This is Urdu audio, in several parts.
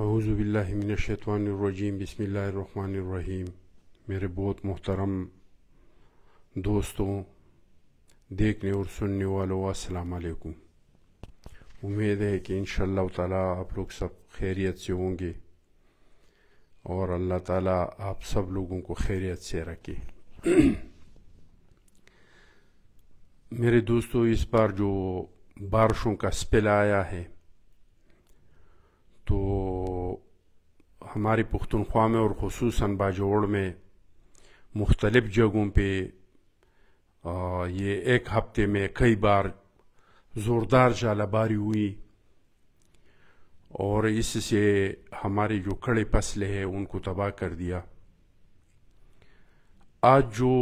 اعوذ باللہ من الشیطان الرجیم بسم اللہ الرحمن الرحیم میرے بہت محترم دوستوں دیکھنے اور سننے والوں السلام علیکم امید ہے کہ انشاءاللہ اللہ تعالیٰ آپ لوگ سب خیریت سے ہوں گے اور اللہ تعالیٰ آپ سب لوگوں کو خیریت سے رکھے میرے دوستوں اس بار جو بارشوں کا سپل آیا ہے تو ہماری پختونخوا میں اور خصوصاً باجوڑ میں مختلف جگہوں پہ یہ ایک ہفتے میں کئی بار زوردار جالہ باری ہوئی اور اس سے ہماری جو کڑے فصلیں ان کو تباہ کر دیا آج جو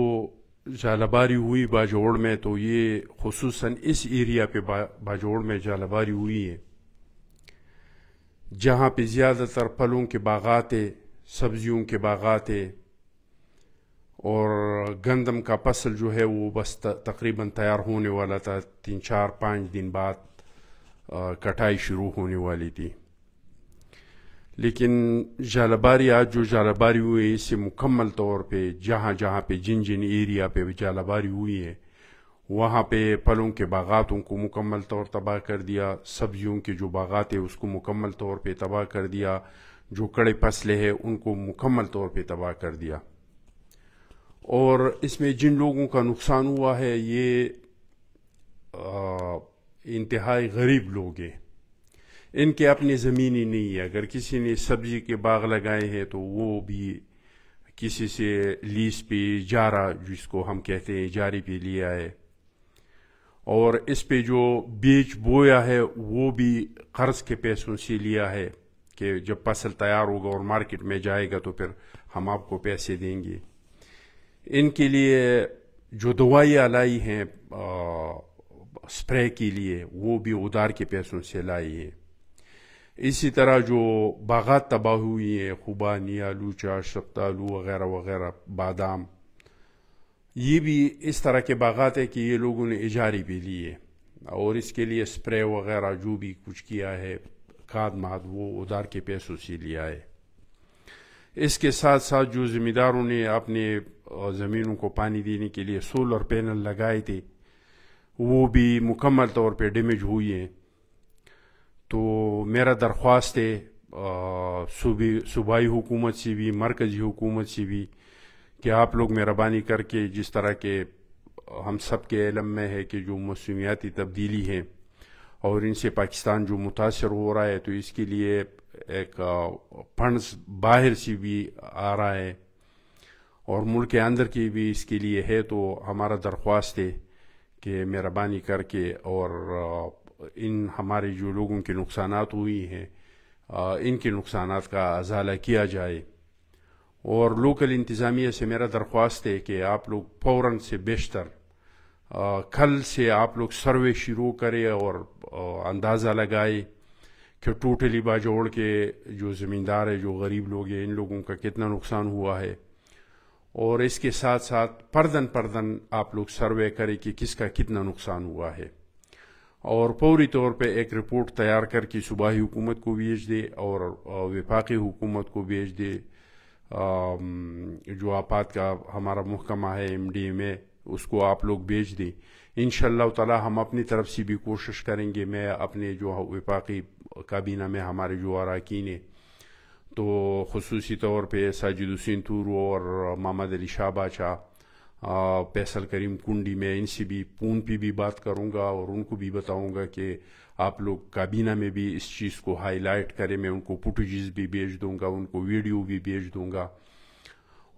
جالہ باری ہوئی باجوڑ میں تو یہ خصوصاً اس ایریا پہ باجوڑ میں جالہ باری ہوئی ہے جہاں پہ زیادہ تر پھلوں کے باغات سبزیوں کے باغات اور گندم کا فصل جو ہے وہ بس تقریباً تیار ہونے والا تھا تین چار پانچ دن بعد کٹائی شروع ہونے والی تھی لیکن جالباری آج جو جالباری ہوئی اسے مکمل طور پہ جہاں جہاں پہ جن جن ایریا پہ جالباری ہوئی ہے وہاں پہ پلوں کے باغات ان کو مکمل طور تباہ کر دیا سبزیوں کے جو باغات اس کو مکمل طور پہ تباہ کر دیا جو کڑے فصلیں ہیں ان کو مکمل طور پہ تباہ کر دیا اور اس میں جن لوگوں کا نقصان ہوا ہے یہ انتہائی غریب لوگ ہیں ان کے اپنی زمین ہی نہیں ہے اگر کسی نے سبزی کے باغ لگائے ہیں تو وہ بھی کسی سے لیس پہ جارہ جس کو ہم کہتے ہیں جاری پہ لیا ہے اور اس پہ جو بیچ بویا ہے وہ بھی قرض کے پیسوں سے لیا ہے کہ جب فصل تیار ہوگا اور مارکیٹ میں جائے گا تو پھر ہم آپ کو پیسے دیں گے ان کے لیے جو دوائیاں لائی ہیں اسپرے کے لیے وہ بھی ادار کے پیسوں سے لائی ہیں اسی طرح جو باغات تباہ ہوئی ہیں خوبا آلو چاشت آلو وغیرہ وغیرہ بادام یہ بھی اس طرح کے باغات ہے کہ یہ لوگوں نے اجاری بھی لیے اور اس کے لیے اسپرے وغیرہ جو بھی کچھ کیا ہے کھاد ماد وہ ادار کے پیسوں سے لیا ہے اس کے ساتھ ساتھ جو ذمہ داروں نے اپنے زمینوں کو پانی دینے کے لیے سولر پینل لگائے تھے وہ بھی مکمل طور پہ ڈیمیج ہوئی ہیں تو میرا درخواست ہے صوبائی حکومت سے بھی مرکزی حکومت سے بھی کہ آپ لوگ مہربانی کر کے جس طرح کے ہم سب کے علم میں ہے کہ جو موسمیاتی تبدیلی ہے اور ان سے پاکستان جو متاثر ہو رہا ہے تو اس کے لیے ایک فنڈز باہر سے بھی آ رہا ہے اور ملک کے اندر کی بھی اس کے لیے ہے تو ہمارا درخواست ہے کہ مہربانی کر کے اور ان ہمارے جو لوگوں کے نقصانات ہوئی ہیں ان کے نقصانات کا ازالہ کیا جائے اور لوکل انتظامیہ سے میرا درخواست ہے کہ آپ لوگ فوراً سے بیشتر کل سے آپ لوگ سروے شروع کرے اور اندازہ لگائے کہ ٹوٹلی باجوڑ کے جو زمیندار ہے جو غریب لوگ ہیں ان لوگوں کا کتنا نقصان ہوا ہے اور اس کے ساتھ ساتھ پردن پردن آپ لوگ سروے کرے کہ کس کا کتنا نقصان ہوا ہے اور فوری طور پہ ایک رپورٹ تیار کر کے صوبائی حکومت کو بھیج دے اور وفاقی حکومت کو بھیج دے جو آپات کا ہمارا محکمہ ہے ایم ڈی ایم اے اس کو آپ لوگ بیچ دیں ان شاء اللہ ہم اپنی طرف سے بھی کوشش کریں گے میں اپنے جو وفاقی کابینہ میں ہمارے جو اراکین ہیں تو خصوصی طور پہ ساجد حسین تورو اور محمد علی شاہ بادشاہ پیسل کریم کنڈی میں ان سے بھی پون پہ بھی بات کروں گا اور ان کو بھی بتاؤں گا کہ آپ لوگ کابینہ میں بھی اس چیز کو ہائی لائٹ کریں میں ان کو فوٹیجز بھی بھیج دوں گا ان کو ویڈیو بھی بھیج دوں گا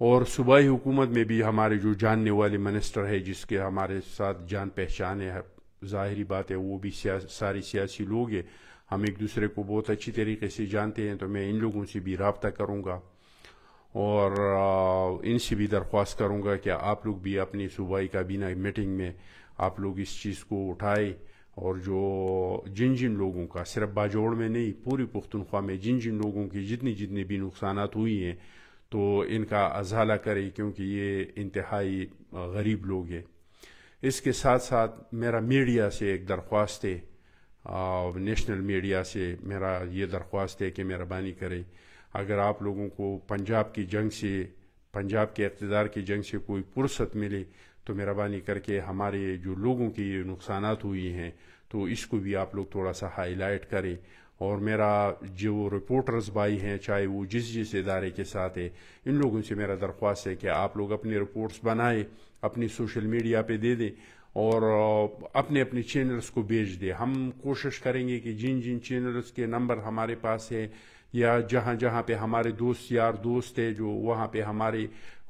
اور صوبائی حکومت میں بھی ہمارے جو جاننے والے منسٹر ہے جس کے ہمارے ساتھ جان پہچان ہے ظاہری بات ہے وہ بھی سارے سیاسی لوگ ہیں ہم ایک دوسرے کو بہت اچھی طریقے سے جانتے ہیں تو میں ان لوگوں سے بھی رابطہ کروں گا اور ان سے بھی درخواست کروں گا کہ آپ لوگ بھی اپنی صوبائی کابینہ میٹنگ میں آپ لوگ اس چیز کو اٹھائے اور جو جن جن لوگوں کا صرف باجوڑ میں نہیں پوری پختونخوا میں جن جن لوگوں کی جتنی جتنی بھی نقصانات ہوئی ہیں تو ان کا ازالہ کرے کیونکہ یہ انتہائی غریب لوگ ہیں اس کے ساتھ ساتھ میرا میڈیا سے ایک درخواست ہے نیشنل میڈیا سے میرا یہ درخواست ہے کہ مہربانی کرے اگر آپ لوگوں کو پنجاب کی جنگ سے پنجاب کے اقتدار کی جنگ سے کوئی فرصت ملے تو مہربانی کر کے ہمارے جو لوگوں کی نقصانات ہوئی ہیں تو اس کو بھی آپ لوگ تھوڑا سا ہائی لائٹ کریں اور میرا جو رپورٹرز بھائی ہیں چاہے وہ جس جس ادارے کے ساتھ ہے ان لوگوں سے میرا درخواست ہے کہ آپ لوگ اپنی رپورٹس بنائے اپنی سوشل میڈیا پہ دے دیں اور اپنے اپنے چینلز کو بھیج دیں ہم کوشش کریں گے کہ جن جن چینلز کے نمبر ہمارے پاس ہے یا جہاں جہاں پہ ہمارے دوست یار دوست ہے جو وہاں پہ ہماری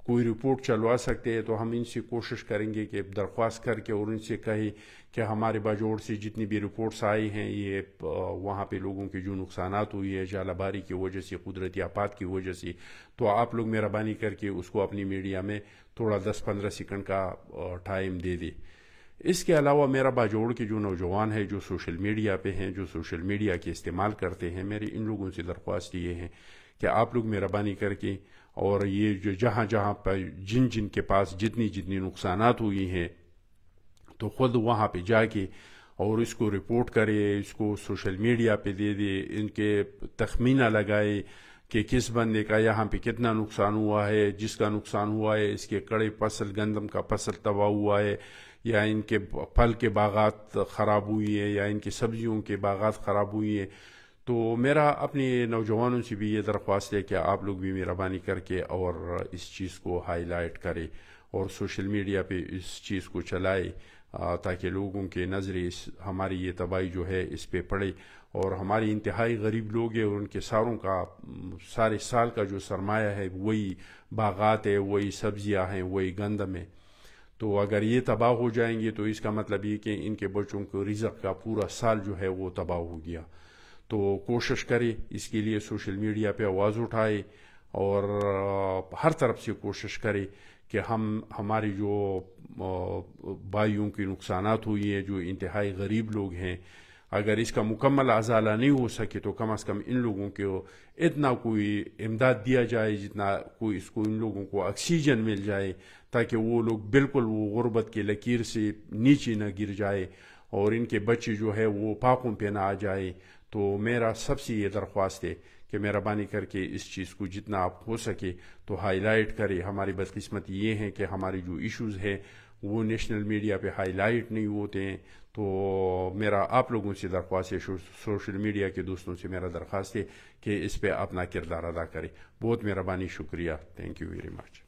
کوئی رپورٹ چلوا سکتے ہیں تو ہم ان سے کوشش کریں گے کہ درخواست کر کے اور ان سے کہیں کہ ہمارے باجوڑ سے جتنی بھی رپورٹس آئی ہیں یہ وہاں پہ لوگوں کے جو نقصانات ہوئی ہے جالہ باری کی وجہ سے قدرتی آپات کی وجہ سے تو آپ لوگ مہربانی کر کے اس کو اپنی میڈیا میں تھوڑا دس پندرہ سیکنڈ کا ٹائم دے دیں اس کے علاوہ میرا باجوڑ کے جو نوجوان ہے جو سوشل میڈیا پہ ہیں جو سوشل میڈیا کے استعمال کرتے ہیں میری ان لوگوں سے درخواست یہ ہے کہ آپ لوگ مہربانی کر کے اور یہ جو جہاں جہاں پہ جن جن کے پاس جتنی جتنی نقصانات ہوئی ہیں تو خود وہاں پہ جا کے اور اس کو رپورٹ کرے اس کو سوشل میڈیا پہ دے دے ان کے تخمینہ لگائے کہ کس بندے کا یہاں پہ کتنا نقصان ہوا ہے جس کا نقصان ہوا ہے اس کے کڑے فصل گندم کا فصل تباہ ہوا ہے یا ان کے پھل کے باغات خراب ہوئی ہیں یا ان کی سبزیوں کے باغات خراب ہوئی ہیں تو میرا اپنے نوجوانوں سے بھی یہ درخواست ہے کہ آپ لوگ بھی مہربانی کر کے اور اس چیز کو ہائی لائٹ کرے اور سوشل میڈیا پہ اس چیز کو چلائے تاکہ لوگوں کے نظریں اس ہماری یہ تباہی جو ہے اس پہ پڑے اور ہمارے انتہائی غریب لوگ ہیں اور ان کے ساروں کا سارے سال کا جو سرمایہ ہے وہی باغات ہے وہی سبزیاں ہیں وہی گندم ہے تو اگر یہ تباہ ہو جائیں گے تو اس کا مطلب یہ کہ ان کے بچوں کو رزق کا پورا سال جو ہے وہ تباہ ہو گیا تو کوشش کرے اس کے لیے سوشل میڈیا پہ آواز اٹھائے اور ہر طرف سے کوشش کرے کہ ہم ہماری جو بائیوں کی نقصانات ہوئی ہیں جو انتہائی غریب لوگ ہیں اگر اس کا مکمل ازالہ نہیں ہو سکے تو کم از کم ان لوگوں کو اتنا کوئی امداد دیا جائے جتنا کوئی اس کو ان لوگوں کو آکسیجن مل جائے تاکہ وہ لوگ بالکل وہ غربت کی لکیر سے نیچے نہ گر جائے اور ان کے بچے جو ہے وہ پاکوں پہ نہ آ جائے تو میرا سب سے یہ درخواست ہے کہ مہربانی کر کے اس چیز کو جتنا آپ ہو سکے تو ہائی لائٹ کرے ہماری بدقسمتی یہ ہے کہ ہماری جو ایشوز ہیں وہ نیشنل میڈیا پہ ہائی لائٹ نہیں ہوتے ہیں تو میرا آپ لوگوں سے درخواست ہے سوشل میڈیا کے دوستوں سے میرا درخواست ہے کہ اس پہ اپنا کردار ادا کرے بہت مہربانی شکریہ تھینک یو ویری مچ